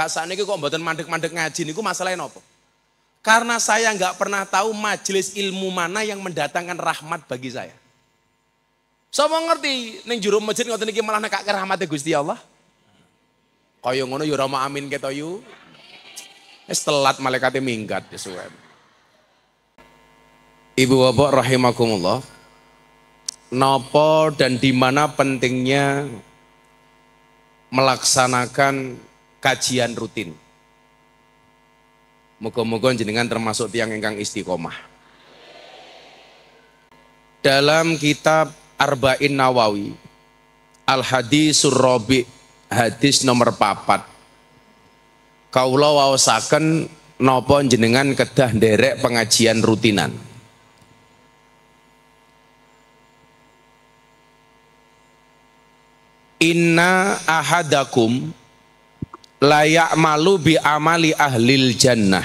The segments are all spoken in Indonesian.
Kak Saniki kok mboten mandek-mandek ngaji niku masalahnya nopo? Karena saya nggak pernah tahu majelis ilmu mana yang mendatangkan rahmat bagi saya. Sama ngerti neng juru masjid ngoten niki malah nekak rahmate Gusti Allah. Kaya ngono yo ya amin keto yu. Wis telat malaikate minggat ya Ibu bapak rahimakumullah. Nopo dan di mana pentingnya melaksanakan kajian rutin. Moga-moga jenengan termasuk tiang ingkang istiqomah. Dalam kitab Arba'in Nawawi, Al-Hadisur Surrobi, hadis nomor papat. Kaula wawasaken napa jenengan kedah nderek pengajian rutinan. Inna ahadakum layak malu bi amali ahlil jannah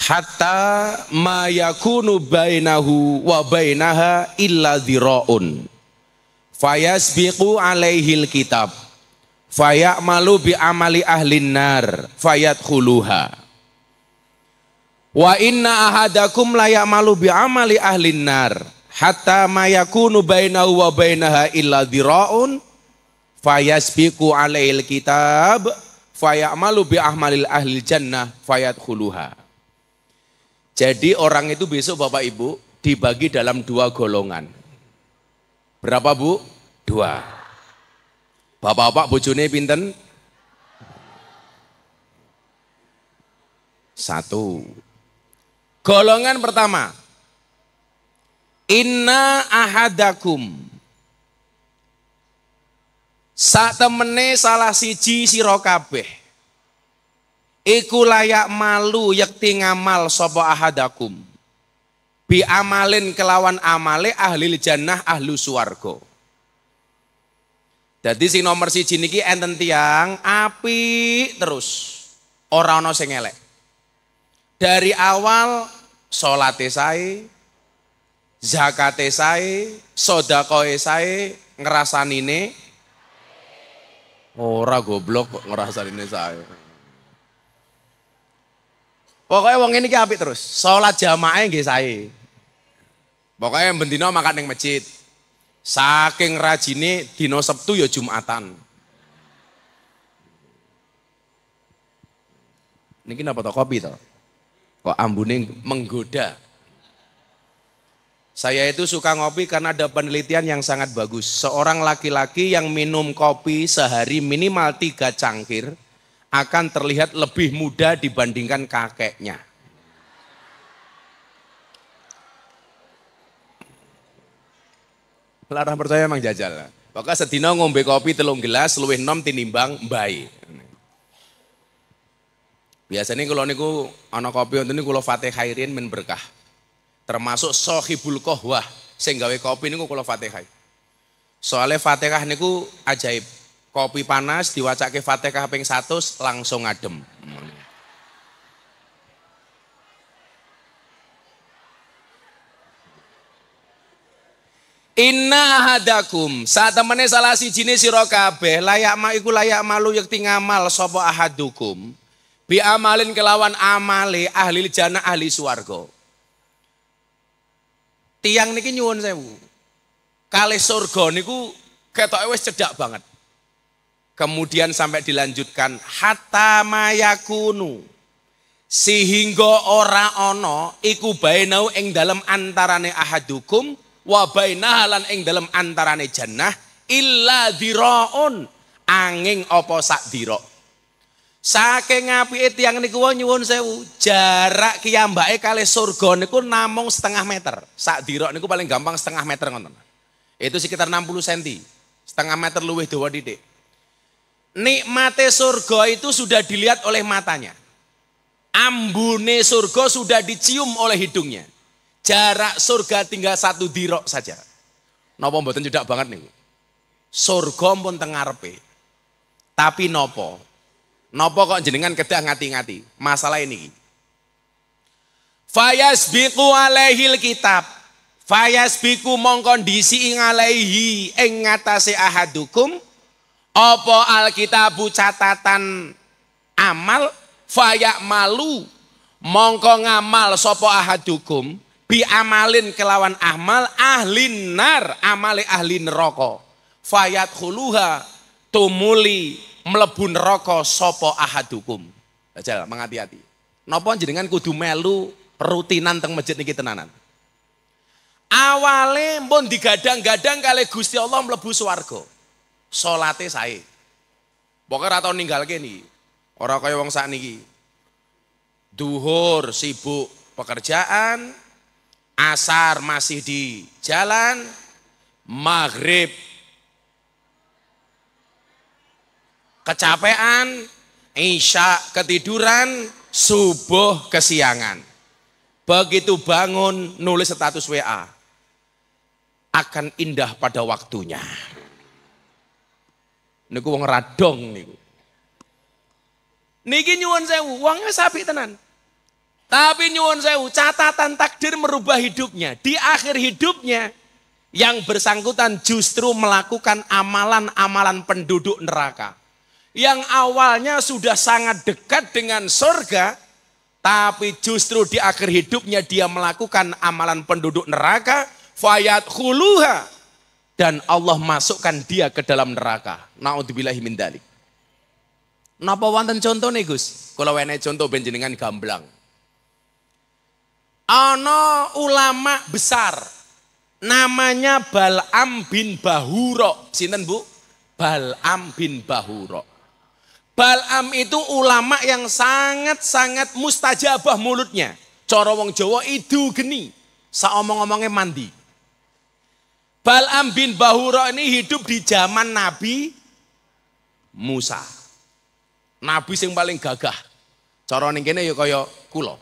hatta ma yakunu bainahu wa bainaha illa dhira'un fayasbiqu alaihil kitab malu bi amali ahlin nar fayat khuluha wa inna ahadakum layak malu bi amali ahlin nar hatta ma yakunu bainahu wa bainaha illa dhira'un Fayasbiku alail kitab fayamalu bi ahmalil ahli jannah huluha. Jadi orang itu besok Bapak Ibu dibagi dalam dua golongan. Berapa Bu? Dua. Bapak-bapak bojone pinten? Satu. Golongan pertama. Inna ahadakum saat temene salah siji siro kabeh. Iku layak malu yakti ngamal sopo ahadakum. Bi amalin kelawan amale ahli jannah ahlu suargo Jadi si nomor siji niki enten tiang api terus. Ora no sing elek. Dari awal salate zakat zakate sae, esai ngerasan ini Ora goblok kok ini saya. Pokoknya wong ini ki apik terus. Salat jamaah nggih sae. Pokoknya yang bentino makan yang masjid. Saking rajinnya, dino Sabtu ya Jumatan. Ini napa to kopi toh? Kok ambune menggoda. Saya itu suka ngopi karena ada penelitian yang sangat bagus. Seorang laki-laki yang minum kopi sehari minimal tiga cangkir akan terlihat lebih muda dibandingkan kakeknya. Larang percaya Mang Jajal. Pokoknya sedina ngombe kopi telung gelas luwih nom tinimbang mbai. Biasanya kalau niku ana kopi untuk niku kula Fatih Khairin min berkah. Termasuk sohibul kohwah. Sing gawe kopi niku kula Fatihah. Soale Fatihah niku ajaib. Kopi panas diwacake Fatihah ping satu langsung adem. Inna ahadakum saat temennya salah si jenis si kabeh layak ma iku layak malu yakti ngamal Sopo ahadukum bi amalin kelawan amale ahli jana ahli suargo Tiang niki nyuwun sewu. Kali surga niku ketoke wis cedak banget. Kemudian sampai dilanjutkan hatta mayakunu sehingga ora ono iku bainau ing dalam antarane ahadukum wa bainahalan ing dalam antarane jannah illa dhiraun angin apa sak dhira Saking itu yang niku nyuwun sewu, jarak kiyambake kali surga niku namung setengah meter. Sak dirok niku paling gampang setengah meter ngoten. Itu sekitar 60 cm. Setengah meter luwih dawa didik. Nikmate surga itu sudah dilihat oleh matanya. Ambune surga sudah dicium oleh hidungnya. Jarak surga tinggal satu dirok saja. Nopo mboten cedak banget nih, Surga pun tengarepe. Tapi nopo? Nopo kok jenengan kedah ngati-ngati? Masalah ini. biku alehil kitab. Fayasbiku mongkondisi ing alaihi ing ngatasi ahadukum. Opo alkitab catatan amal fayak malu mongko ngamal sopo ahadukum bi amalin kelawan amal ahli nar amale ahli neroko. fayat huluha tumuli mlebu neraka sapa ahadukum. Jajal mengati-hati. Napa jenengan kudu melu rutinan teng masjid niki tenanan. Awale pun digadang-gadang kali Gusti Allah mlebu swarga. Salate sae. Pokoke ora tau ninggalke niki. Ora kaya wong sakniki. Duhur sibuk pekerjaan, asar masih di jalan, maghrib kecapean, isya ketiduran, subuh kesiangan. Begitu bangun nulis status WA. Akan indah pada waktunya. Niku wong radong niku. Niki nyuwun sewu, uangnya sapi tenan. Tapi nyuwun sewu, catatan takdir merubah hidupnya. Di akhir hidupnya, yang bersangkutan justru melakukan amalan-amalan penduduk neraka yang awalnya sudah sangat dekat dengan sorga, tapi justru di akhir hidupnya dia melakukan amalan penduduk neraka, fayat huluha, dan Allah masukkan dia ke dalam neraka. Naudzubillahi min dalik. Napa wonten contoh nih Gus? Kalau wene contoh benjenengan gamblang. Ana ulama besar namanya Balam bin Bahuro. Sinten Bu? Balam bin Bahuro. Balam itu ulama yang sangat-sangat mustajabah mulutnya. Coro wong Jawa idu geni. Saomong-omongnya mandi. Balam bin Bahura ini hidup di zaman Nabi Musa. Nabi yang paling gagah. Coro ini kini ya kaya kula.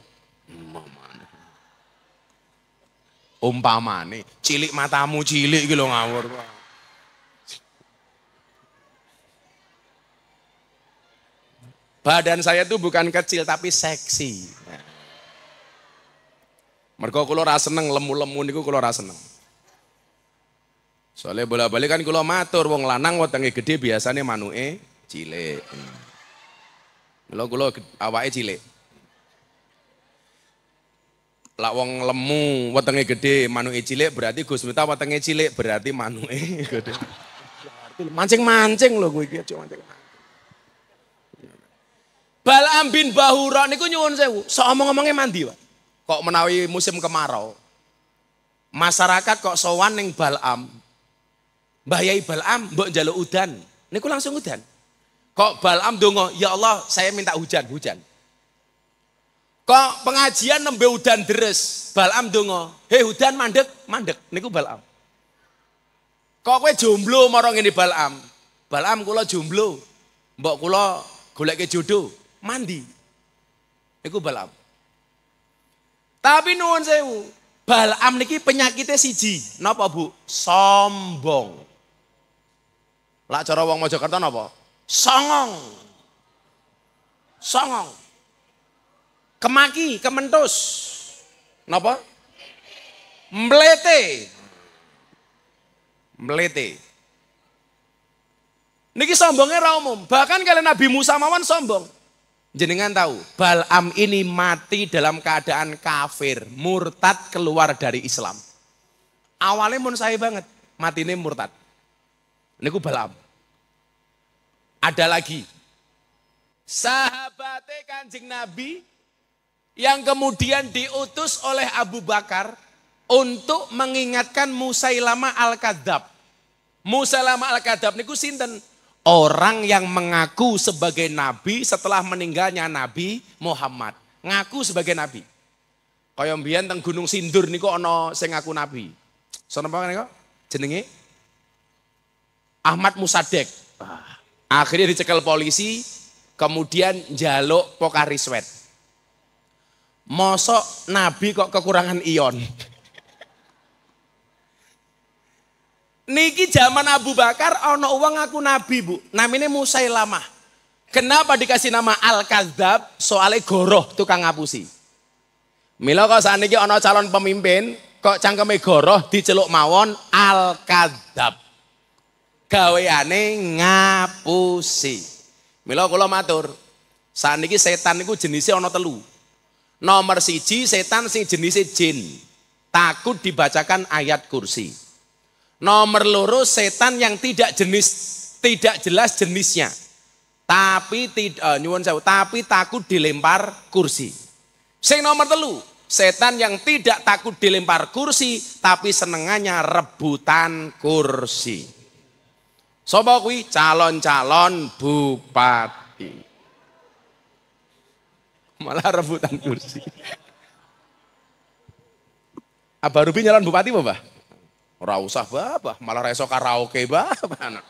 Umpamane cilik matamu cilik gitu ngawur. ngawur. Badan saya itu bukan kecil tapi seksi. Nah. Mergo seneng lemu-lemu niku kula ora seneng. Soalnya bola balik kan kula matur wong lanang wetenge gede biasanya manuke cilik. Kula kula awake cilik. Lak wong lemu wetenge gede manue cilik berarti Gus Miftah wetenge cilik berarti manue. gede. Mancing-mancing lho gue iki aja mancing. -mancing Balam bin Bahura niku nyuwun sewu, sok omong-omongnya mandi, Pak. Kok menawi musim kemarau. Masyarakat kok sowan ning Balam, Mbah Balam Balaam mbok njaluk udan. Niku langsung udan. Kok Balam dongo, ya Allah saya minta hujan, hujan. Kok pengajian nembe udan deres, Balam dongo, hei hujan mandek, mandek. Niku Balam. Kok kowe jomblo marang ini Balam? Balam kula jomblo. Mbok kula goleke jodoh mandi. Iku Balam. Tapi nuwun sewu, Balam niki penyakitnya siji, napa Bu? Sombong. Lak cara wong Mojokerto napa? Songong. Songong. Kemaki, kementus. Napa? Mblete. Mblete. Niki sombongnya ra umum. Bahkan kalian Nabi Musa mawon sombong. Jenengan tahu, Balam ini mati dalam keadaan kafir, murtad keluar dari Islam. Awalnya mun saya banget, mati ini murtad. Ini Balam. Ada lagi, sahabate kanjeng Nabi yang kemudian diutus oleh Abu Bakar untuk mengingatkan Musailama Al-Kadab. Musailama Al-Kadab ini sinten? Orang yang mengaku sebagai nabi setelah meninggalnya Nabi Muhammad. Ngaku sebagai nabi. Koyombian teng Gunung Sindur niku ana sing ngaku nabi. Sonapa niku? Jenenge Ahmad Musadek. Akhirnya dicekel polisi, kemudian jaluk pokariswet. Mosok nabi kok kekurangan ion. Niki zaman Abu Bakar ono uang aku nabi bu. Namanya lama. Kenapa dikasih nama al kadzab Soalnya goroh tukang ngapusi. Milo kau saat ini ono calon pemimpin, kok cangkeme goroh diceluk mawon al kadzab Gaweane ngapusi. Milo kalau matur, saat ini setan itu jenisnya ono telu. Nomor siji setan sing jenisnya jin. Takut dibacakan ayat kursi. Nomor loro setan yang tidak jenis tidak jelas jenisnya. Tapi tidak eh, nyuwun sewu, tapi takut dilempar kursi. Sing nomor telu, setan yang tidak takut dilempar kursi tapi senengannya rebutan kursi. Sopo kuwi calon-calon bupati. Malah rebutan kursi. Abah Rubi nyalon bupati apa, Pak? Ora usah babah, malah reso karaoke babah.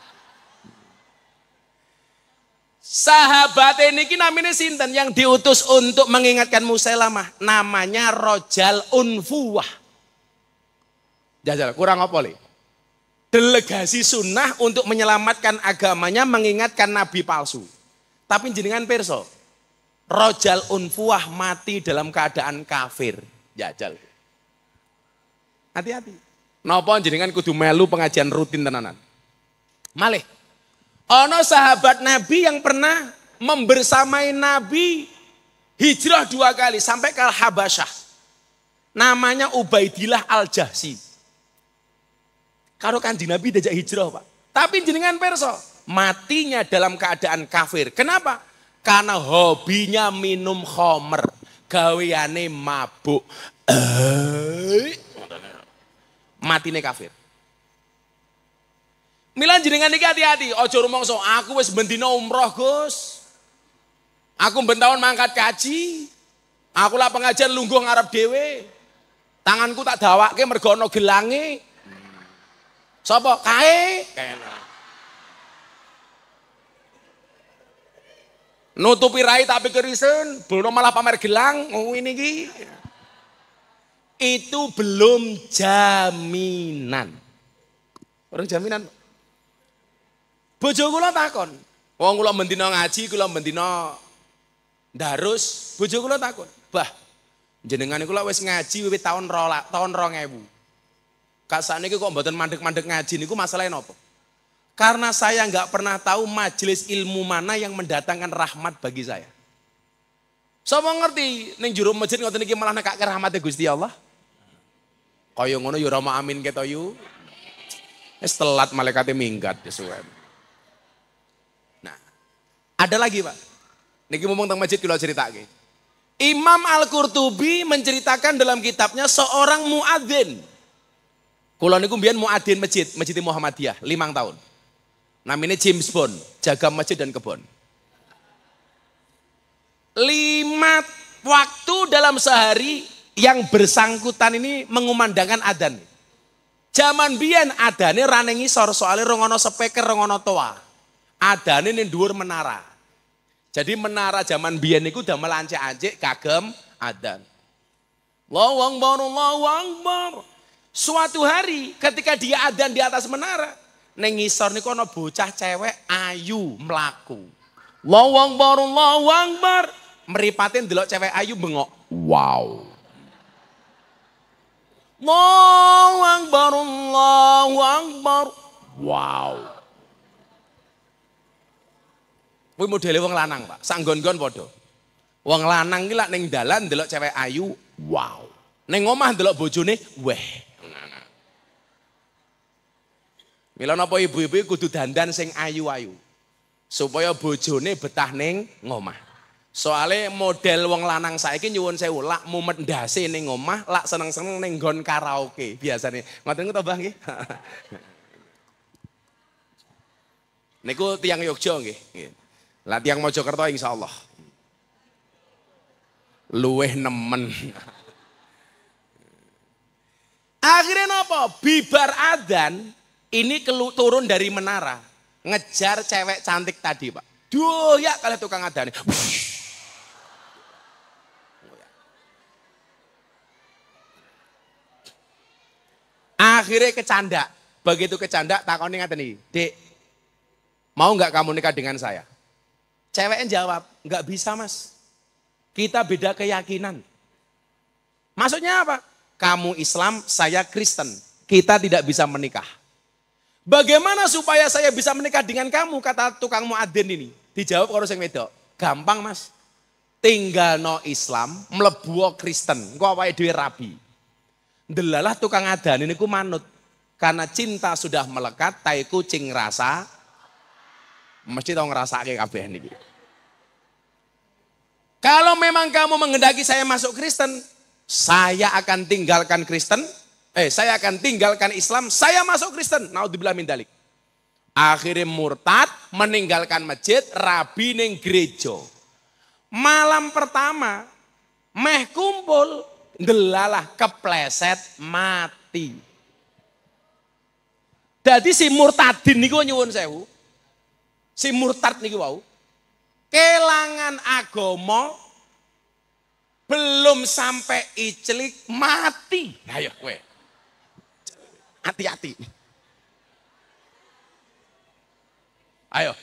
Sahabat ini namanya Sinten yang diutus untuk mengingatkan Musailamah. Namanya Rojal Unfuah, Jajal, kurang apa li? Delegasi sunnah untuk menyelamatkan agamanya mengingatkan Nabi palsu. Tapi jenengan perso. Rojal Unfuah mati dalam keadaan kafir. Jajal. Hati-hati. Napa jenengan kudu melu pengajian rutin tenanan? Malih. Ono sahabat Nabi yang pernah membersamai Nabi hijrah dua kali sampai ke Habasyah. Namanya Ubaidillah Al-Jahsi. kan di Nabi diajak hijrah, Pak. Tapi jenengan perso, matinya dalam keadaan kafir. Kenapa? Karena hobinya minum homer. gaweane mabuk. Eee. Eh, Mati nih kafir. Mila jenengan iki hati-hati, aja rumangsa aku wis bendina umroh, Gus. Aku bentawan mangkat kaji. Aku lah pengajian lungguh ngarep dewe. Tanganku tak dawake ke mergono gelangi, sopo kae? Nutupi rai tapi kerisen, belum malah pamer gelang. Oh ini ki itu belum jaminan. Orang jaminan. Bojo kula takon, wong kula mendina ngaji, kula mendina darus, bojo kula takon, "Bah, jenengan kula wis ngaji wiwit tahun rola, tahun 2000." Kasane iki kok mboten mandek-mandek ngaji niku masalahe napa? Karena saya nggak pernah tahu majelis ilmu mana yang mendatangkan rahmat bagi saya. Sama ngerti, neng juru masjid ngoten iki malah nekak rahmatnya Gusti Allah. Kaya ngono ya Rama amin keto yu. Wis telat malaikate minggat kesuwen. Ya, nah, ada lagi, Pak. Niki ngomong tentang masjid kula critake. Imam Al-Qurtubi menceritakan dalam kitabnya seorang muadzin. Kula niku mbiyen muadzin masjid, Masjid Muhammadiyah, limang tahun. Namanya James Bond, jaga masjid dan kebun. Lima waktu dalam sehari yang bersangkutan ini mengumandangkan adan. Zaman biyen adane rane ngisor soalnya rongono sepeker rongono toa. Adane ini dhuwur menara. Jadi menara zaman biyen itu udah melancar aje kagem adan. Lawang baru lawang bar. Suatu hari ketika dia adan di atas menara, nengi ngisor niku ana bocah cewek ayu melaku. Lawang baru lawang bar Meripatin delok cewek ayu bengok. Wow. Allahu Akbar, Allahu Akbar. Wow. Kuwi modele wong lanang, Pak. Sanggon-gon padha. Wong lanang iki lak ning dalan delok cewek ayu, wow. Ning omah delok bojone, weh. Mila napa ibu-ibu kudu dandan sing ayu-ayu. Supaya bojone betah ning ngomah. Soale model wong lanang saiki nyuwun sewu lak mumet ndase ning omah, lak seneng-seneng ning nggon karaoke biasane. Ngoten ku tambah nggih. Niku tiang Yogya nggih. Lah tiyang Mojokerto insyaallah. Luweh nemen. Akhirnya nopo? Bibar adan ini kelu, turun dari menara. Ngejar cewek cantik tadi pak. Duh ya kalian tukang adan. Wush. Akhirnya kecanda. Begitu kecanda tak ngaten nih, "Dek, mau nggak kamu nikah dengan saya?" Ceweknya jawab, "Nggak bisa, Mas. Kita beda keyakinan." Maksudnya apa? Kamu Islam, saya Kristen. Kita tidak bisa menikah. Bagaimana supaya saya bisa menikah dengan kamu? Kata tukang muadzin ini. Dijawab orang yang wedok. Gampang, Mas. Tinggal no Islam, melebuo Kristen. Engko apa itu rabi. Delalah tukang adan ini ku manut. Karena cinta sudah melekat, tai kucing rasa. Mesti tau ngerasa kayak kabeh ini. Kalau memang kamu menghendaki saya masuk Kristen, saya akan tinggalkan Kristen. Eh, saya akan tinggalkan Islam, saya masuk Kristen. Naudzubillah min dalik. Akhirnya murtad, meninggalkan masjid, rabi ning gereja. Malam pertama, meh kumpul, Gelalah kepleset mati. Jadi si murtadin niku nyuwun sewu. Si murtad niku wau. Kelangan agomo belum sampai iclik mati. Ayo ya kowe. Hati-hati. Ayo.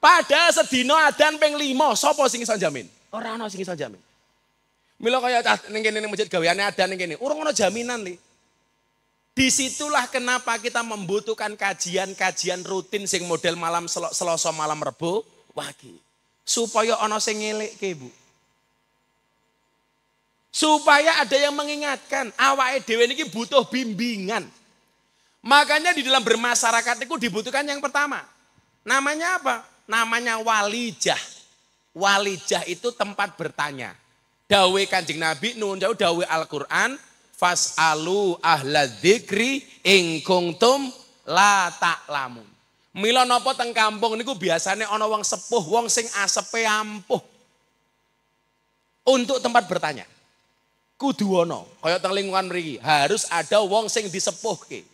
pada sedino adan ping 5, sapa sing iso jamin? Ora ana sing Mila kaya cah ning kene ning masjid gaweane ada ning kene. Urung ana jaminan li. Disitulah kenapa kita membutuhkan kajian-kajian rutin sing model malam sel Selasa malam Rebo wagi. Supaya ana sing ngelekke, Bu. Supaya ada yang mengingatkan awake dhewe niki butuh bimbingan. Makanya di dalam bermasyarakat itu dibutuhkan yang pertama. Namanya apa? Namanya walijah. Walijah itu tempat bertanya. Dawe kanjeng Nabi nun jauh dawe Al-Quran. Fas'alu ahla zikri ing tum la taklamun milo nopo teng kampung niku biasane ono wong sepuh, wong sing asepe ampuh. Untuk tempat bertanya. Kudu wono kaya teng lingkungan mriki, harus ada wong sing disepuhke.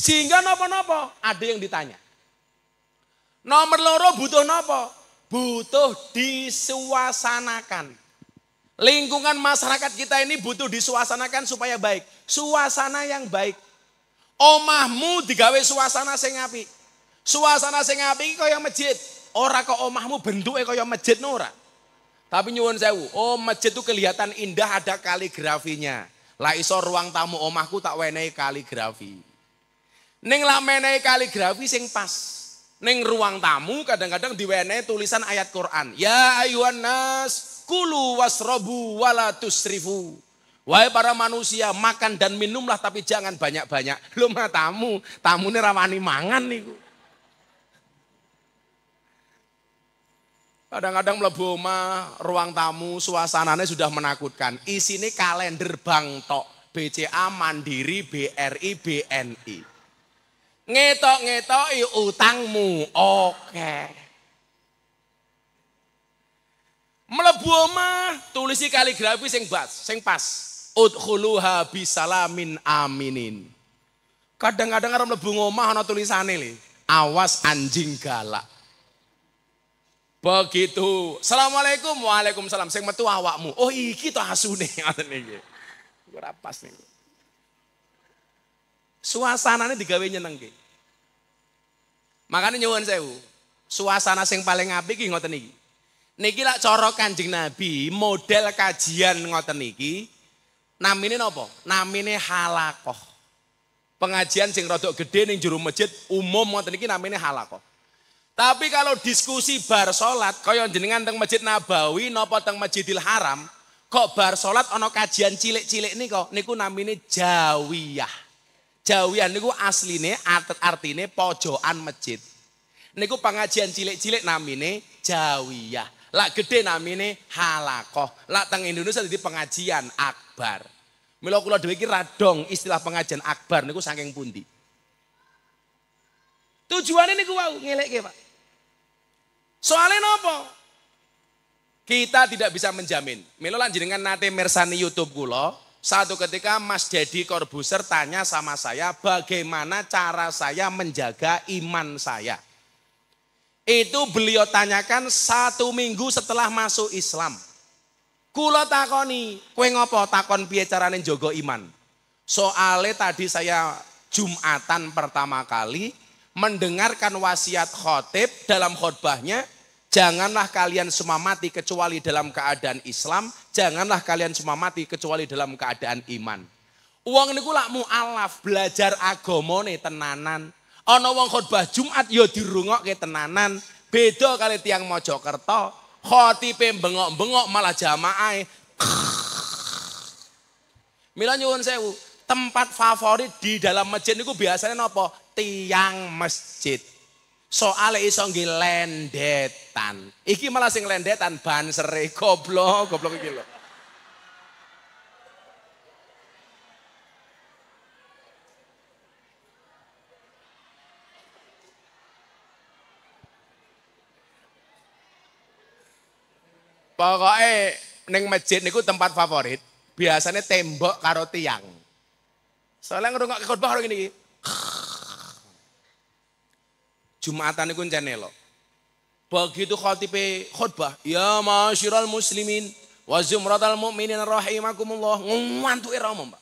Sehingga nopo nopo ada yang ditanya. Nomor loro butuh nopo Butuh disuasanakan. Lingkungan masyarakat kita ini butuh disuasanakan supaya baik. Suasana yang baik. Omahmu digawe suasana sing apik. Suasana sing apik yang masjid. orang kok omahmu bentuke yang masjid nora Tapi nyuwun sewu, oh masjid itu kelihatan indah ada kaligrafinya. Lah iso ruang tamu omahku tak wenehi kaligrafi. Ning lak menehi kaligrafi sing pas. Ning ruang tamu kadang-kadang diwenehi tulisan ayat Quran. Ya ayuhan nas, Kulu wasrobu wala tusrifu. Wahai para manusia, makan dan minumlah tapi jangan banyak-banyak. Lu mah tamu, tamu ini rawani mangan nih. Kadang-kadang melebu ruang tamu, suasananya sudah menakutkan. Isi ini kalender bank tok, BCA, Mandiri, BRI, BNI. Ngetok-ngetok utangmu, oke. Okay. Melebu omah tulisi kaligrafi sing bas, sing pas. Udkhuluha bisalamin aminin. Kadang-kadang orang melebu omah ana tulisane li. Awas anjing galak. Begitu. Assalamualaikum. Waalaikumsalam. Sing metu awakmu. Oh iki to asune ngoten iki. Ora pas niku. Suasanane digawe nyenengke. Makane nyuwun sewu. Suasana sing paling apik iki ngoten iki. Niki lak cara Kanjeng Nabi model kajian ngoten niki namine napa? Namine halakoh. Pengajian sing rodok gede ning juru masjid umum ngoten niki namine halakoh. Tapi kalau diskusi bar salat kaya jenengan teng Masjid Nabawi napa teng Masjidil Haram, kok bar salat ana kajian cilik-cilik niku niku namine jawiyah. Jawiyah niku asline artine pojokan masjid. Niku pengajian cilik-cilik namine jawiyah. Lak gede namine halakoh. Lak tang Indonesia jadi pengajian akbar. Mila kula dhewe iki radong istilah pengajian akbar niku saking pundi. Tujuannya niku wau ngelekke, Pak. Soalnya nopo? Kita tidak bisa menjamin. Mila lanjut dengan nate mirsani YouTube kula, satu ketika Mas Jadi korbuser tanya sama saya bagaimana cara saya menjaga iman saya. Itu beliau tanyakan satu minggu setelah masuk Islam. Kulo takoni, kue ngopo takon piye carane jogo iman. Soale tadi saya Jumatan pertama kali mendengarkan wasiat khotib dalam khotbahnya Janganlah kalian semua mati kecuali dalam keadaan Islam. Janganlah kalian semua mati kecuali dalam keadaan iman. Uang ini lak mu'alaf belajar agomone tenanan. Ana wong khotbah Jumat ya dirungokke tenanan, beda kali tiang Mojokerto, khotibe bengok-bengok malah jamaahe. Mila nyuwun sewu, tempat favorit di dalam masjid niku biasanya nopo? Tiang masjid. Soale iso nggih lendetan. Iki malah sing lendetan banser goblok, goblok iki lho. Pokoknya neng masjid niku tempat favorit. Biasanya tembok karo tiang. Soalnya ngerungok ke khotbah orang ini. Jumatan niku channel Begitu tipe khotbah, ya masyiral muslimin wa zumratal mu'minin rahimakumullah. Ngantuke ra mbak.